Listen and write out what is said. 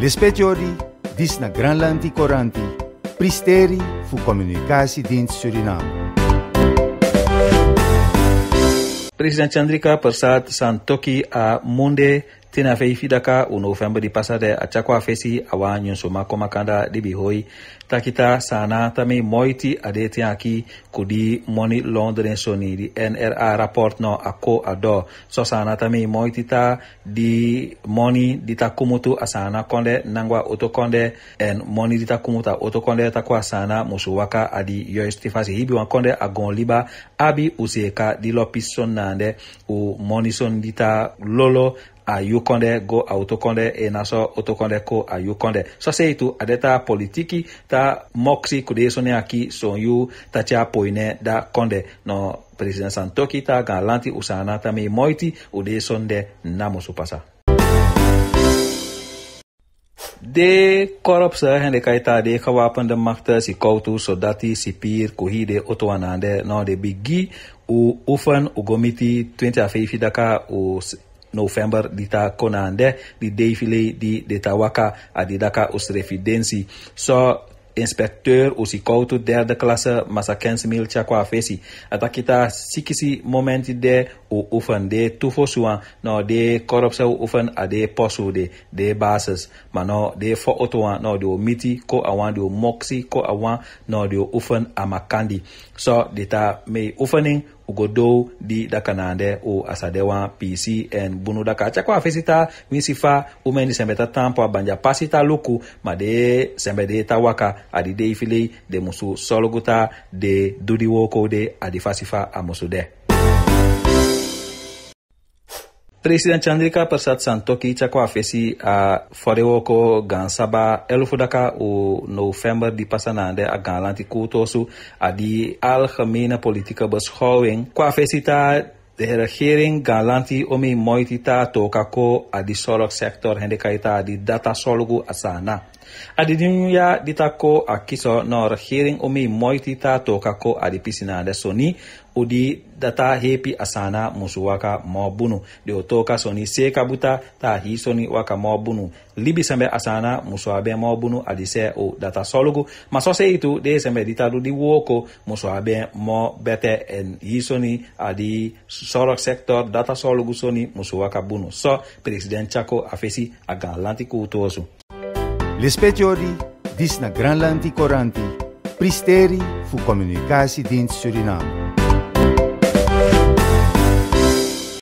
Lespetiori, dis na Granlandi Coranti, Pristeri fu Communicatiedienst Suriname. Presidente Chandrika Prasad Santoki a Munde tena fe fidaka unofembri pasade achakwa fesi awa nyonsoma komakanda dibi hoi takita sana tami moiti adete aki kudi moni londren soni di NRA rapport no ako ado so sana tami moiti ta di moni dita kumutu asana konde nangwa otokonde en moni dita kumuta otokonde takwa sana musuwaka adi yoistifasi hibi wankonde agon liba abi useka di lopison nande u moni son dita lolo ayokɔndɛ go awotokɔndɛ enasɔ otokɔndɛ ko ayokɔndɛ sɔsɛyi tu adɛta politiki ta mɔkisi kode sɔniaki sɔnyu tatsia poyinɛ da kɔndɛ nɔ president santoki ta galanti usana tami mɔyiti o de sɔndɛ namuso pasa. de korps hende kaita de gewapende makta si kautu sodati si pir kohide otoanande no de bigi u ufan u gomiti 20 a 5 daka u november di ta dita konande di defile di de ta waka a di detawaka adidaka usrefidensi so inspecteur osi koutu derde klasse masa 15 mil a fesi atakita sikisi momenti de o oefen de tufo suan no de korpse o oefen a de posu de de basis ma no de fo oto wan no de o miti ko a wan de o moksi ko a wan no de o oefen a makandi so ta mei oefening ugodo di dakanande o asadewan pcn bunu daka tyako afesita win si fa ome ni sɛmɛ ta tan abanja pasi ta ma de sɛmɛ de ta waka adi de ifile de muso sɔlogota de dodiwo ko de adi fasifa amuso dɛ president Chandrika Prasad Santokhi chakwafesi a foreo ko gan saba elfudaka o november di pasanande a gan lanti kutosu a di algemene politieke beschouwing fesi ta de regering galanti omi moiti ta toka ko a di sorgsector hende kaita a di data solgu asana. adi dinuya dita ko a kiso nor hirin umi moitita toka ko adi pisina de soni udi data hepi asana musu waka mobunu de otoka soni seka buta ta hi soni waka mobunu libi sembe asana musu abe mobunu adi se o data solugu maso se itu de sembe dita du di woko musu abe mo bete en hi soni adi sorok sektor data solugu soni musu waka bunu so president chako afesi agalantikutosu Lispetiori, dis na Koranti Coranti, pristeri fu Dienst Suriname.